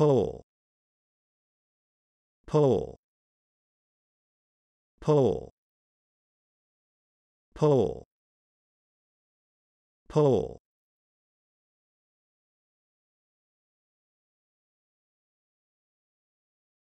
pole pole pole pole pole